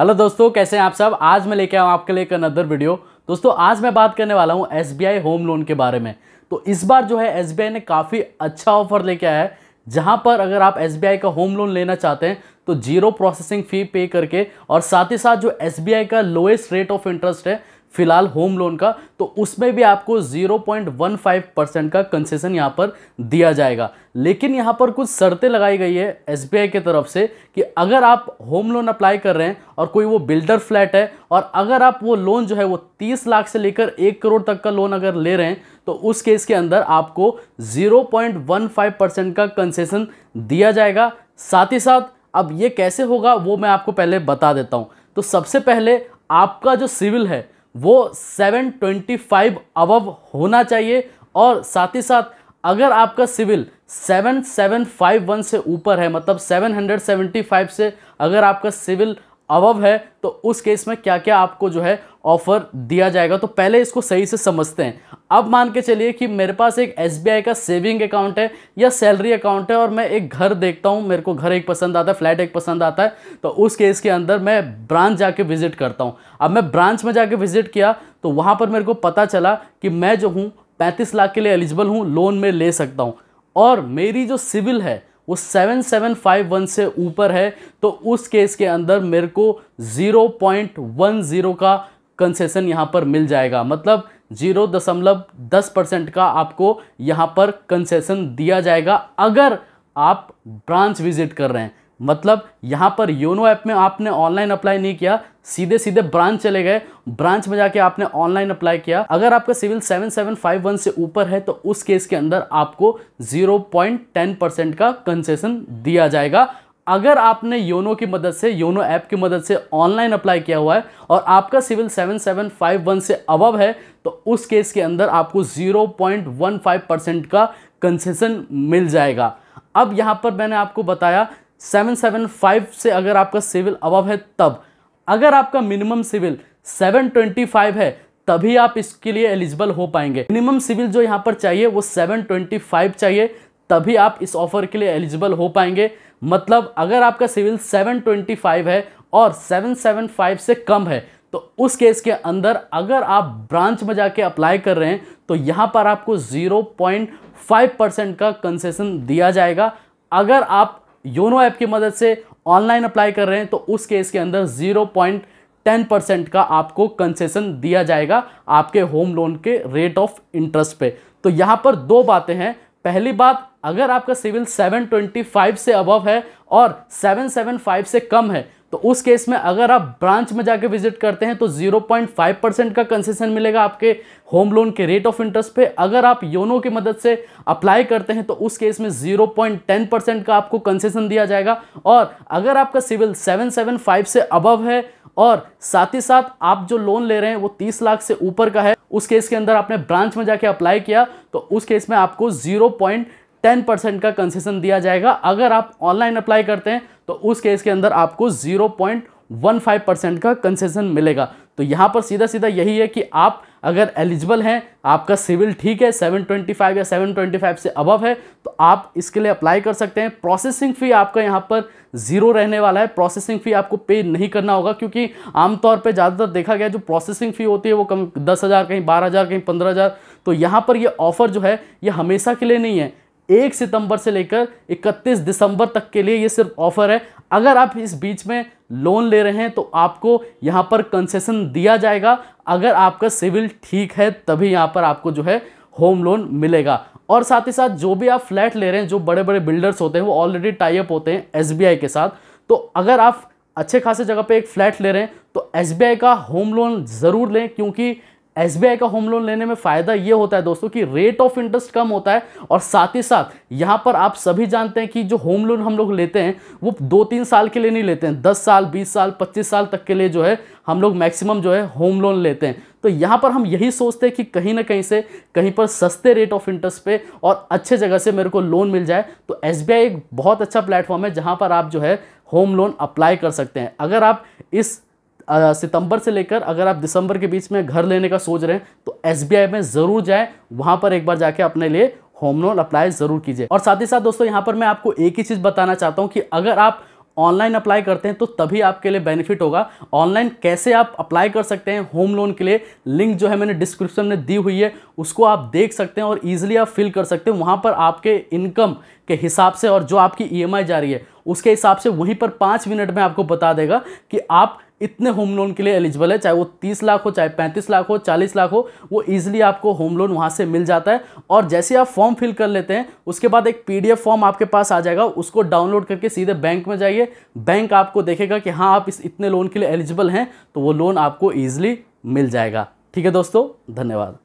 hello दोस्तों कैसे हैं आप सब आज मैं लेके आऊँ आपके लिए एक अनदर वीडियो दोस्तों आज मैं बात करने वाला हूँ एस होम लोन के बारे में तो इस बार जो है एस ने काफ़ी अच्छा ऑफर लेके आया है जहाँ पर अगर आप एस का होम लोन लेना चाहते हैं तो जीरो प्रोसेसिंग फ़ी पे करके और साथ ही साथ जो एस का लोएस्ट रेट ऑफ इंटरेस्ट है फिलहाल होम लोन का तो उसमें भी आपको 0.15 परसेंट का कंसेशन यहाँ पर दिया जाएगा लेकिन यहाँ पर कुछ शर्तें लगाई गई है एस के तरफ से कि अगर आप होम लोन अप्लाई कर रहे हैं और कोई वो बिल्डर फ्लैट है और अगर आप वो लोन जो है वो 30 लाख से लेकर एक करोड़ तक का लोन अगर ले रहे हैं तो उस केस के अंदर आपको जीरो परसेंट का कंसेशन दिया जाएगा साथ ही साथ अब ये कैसे होगा वो मैं आपको पहले बता देता हूँ तो सबसे पहले आपका जो सिविल है वो 725 अबव होना चाहिए और साथ ही साथ अगर आपका सिविल 7751 से ऊपर है मतलब 775 से अगर आपका सिविल अबव है तो उस केस में क्या क्या आपको जो है ऑफ़र दिया जाएगा तो पहले इसको सही से समझते हैं अब मान के चलिए कि मेरे पास एक एस का सेविंग अकाउंट है या सैलरी अकाउंट है और मैं एक घर देखता हूँ मेरे को घर एक पसंद आता है फ्लैट एक पसंद आता है तो उस केस के अंदर मैं ब्रांच जाके विज़िट करता हूँ अब मैं ब्रांच में जाके विज़िट किया तो वहाँ पर मेरे को पता चला कि मैं जो हूँ पैंतीस लाख के लिए एलिजिबल हूँ लोन में ले सकता हूँ और मेरी जो सिविल है वो 7751 से ऊपर है तो उस केस के अंदर मेरे को 0.10 का कंसेशन यहाँ पर मिल जाएगा मतलब जीरो दशमलव दस परसेंट का आपको यहाँ पर कंसेशन दिया जाएगा अगर आप ब्रांच विजिट कर रहे हैं मतलब यहाँ पर योनो ऐप में आपने ऑनलाइन अप्लाई नहीं किया सीधे सीधे ब्रांच चले गए ब्रांच में जाके आपने ऑनलाइन अप्लाई किया अगर आपका सिविल 7751 से ऊपर है तो उस केस के अंदर आपको 0.10 परसेंट का कंसेशन दिया जाएगा अगर आपने योनो की मदद से योनो ऐप की मदद से ऑनलाइन अप्लाई किया हुआ है और आपका सिविल 7751 से अबव है तो उस केस के अंदर आपको 0.15 परसेंट का कंसेशन मिल जाएगा अब यहाँ पर मैंने आपको बताया 775 से अगर आपका सिविल अबव है तब अगर आपका मिनिमम सिविल 725 है तभी आप इसके लिए एलिजिबल हो पाएंगे मिनिमम सिविल जो यहाँ पर चाहिए वो सेवन चाहिए तभी आप इस ऑफर के लिए एलिजिबल हो पाएंगे मतलब अगर आपका सिविल 725 है और 775 से कम है तो उस केस के अंदर अगर आप ब्रांच में जाके अप्लाई कर रहे हैं तो यहाँ पर आपको 0.5 परसेंट का कंसेशन दिया जाएगा अगर आप योनो ऐप की मदद से ऑनलाइन अप्लाई कर रहे हैं तो उस केस के अंदर 0.10 परसेंट का आपको कंसेशन दिया जाएगा आपके होम लोन के रेट ऑफ इंटरेस्ट पे तो यहाँ पर दो बातें हैं पहली बात अगर आपका सिविल 725 से अबव है और 775 से कम है तो उस केस में अगर आप ब्रांच में जाके विजिट करते हैं तो 0.5 परसेंट का कंसेशन मिलेगा आपके होम लोन के रेट ऑफ इंटरेस्ट पे अगर आप योनो की मदद से अप्लाई करते हैं तो उस केस में 0.10 परसेंट का आपको कंसेशन दिया जाएगा और अगर आपका सिविल 775 से अबव है और साथ ही साथ आप जो लोन ले रहे हैं वो 30 लाख से ऊपर का है उस केस के अंदर आपने ब्रांच में जाके अप्लाई किया तो उस केस में आपको जीरो पॉइंट टेन परसेंट का कंसेशन दिया जाएगा अगर आप ऑनलाइन अप्लाई करते हैं तो उस केस के अंदर आपको zero point one five percent का कंसेशन मिलेगा तो यहाँ पर सीधा सीधा यही है कि आप अगर एलिजिबल हैं आपका सिविल ठीक है 725 या 725 से अबव है तो आप इसके लिए अप्लाई कर सकते हैं प्रोसेसिंग फ़ी आपका यहाँ पर ज़ीरो रहने वाला है प्रोसेसिंग फ़ी आपको पे नहीं करना होगा क्योंकि आमतौर पे ज़्यादातर देखा गया जो प्रोसेसिंग फ़ी होती है वो कम दस हज़ार कहीं बारह हज़ार कहीं पंद्रह हज़ार तो यहाँ पर ये ऑफ़र जो है ये हमेशा के लिए नहीं है एक सितंबर से लेकर 31 दिसंबर तक के लिए ये सिर्फ ऑफर है अगर आप इस बीच में लोन ले रहे हैं तो आपको यहाँ पर कंसेशन दिया जाएगा अगर आपका सिविल ठीक है तभी यहाँ पर आपको जो है होम लोन मिलेगा और साथ ही साथ जो भी आप फ्लैट ले रहे हैं जो बड़े बड़े बिल्डर्स होते हैं वो ऑलरेडी टाइप होते हैं एस के साथ तो अगर आप अच्छे खासे जगह पे एक फ्लैट ले रहे हैं तो एस का होम लोन ज़रूर लें क्योंकि एस का होम लोन लेने में फ़ायदा ये होता है दोस्तों कि रेट ऑफ इंटरेस्ट कम होता है और साथ ही साथ यहाँ पर आप सभी जानते हैं कि जो होम लोन हम लोग लेते हैं वो दो तीन साल के लिए नहीं लेते हैं दस साल बीस साल पच्चीस साल तक के लिए जो है हम लोग मैक्सिमम जो है होम लोन लेते हैं तो यहाँ पर हम यही सोचते हैं कि कहीं ना कहीं से कहीं पर सस्ते रेट ऑफ इंटरेस्ट पे और अच्छे जगह से मेरे को लोन मिल जाए तो एस एक बहुत अच्छा प्लेटफॉर्म है जहाँ पर आप जो है होम लोन अप्लाई कर सकते हैं अगर आप इस सितंबर से लेकर अगर आप दिसंबर के बीच में घर लेने का सोच रहे हैं तो एस में ज़रूर जाए वहाँ पर एक बार जाके अपने लिए होम लोन अप्लाई ज़रूर कीजिए और साथ ही साथ दोस्तों यहाँ पर मैं आपको एक ही चीज़ बताना चाहता हूँ कि अगर आप ऑनलाइन अप्लाई करते हैं तो तभी आपके लिए बेनिफिट होगा ऑनलाइन कैसे आप अप्लाई कर सकते हैं होम लोन के लिए लिंक जो है मैंने डिस्क्रिप्शन में दी हुई है उसको आप देख सकते हैं और ईजिली आप फिल कर सकते हैं वहाँ पर आपके इनकम के हिसाब से और जो आपकी ई e जा रही है उसके हिसाब से वहीं पर पाँच मिनट में आपको बता देगा कि आप इतने होम लोन के लिए एलिजिबल है चाहे वो तीस लाख हो चाहे पैंतीस लाख हो चालीस लाख हो वो ईजिली आपको होम लोन वहाँ से मिल जाता है और जैसे आप फॉर्म फिल कर लेते हैं उसके बाद एक पीडीएफ फॉर्म आपके पास आ जाएगा उसको डाउनलोड करके सीधे बैंक में जाइए बैंक आपको देखेगा कि हाँ आप इस इतने लोन के लिए एलिजिबल हैं तो वो लोन आपको ईजिली मिल जाएगा ठीक है दोस्तों धन्यवाद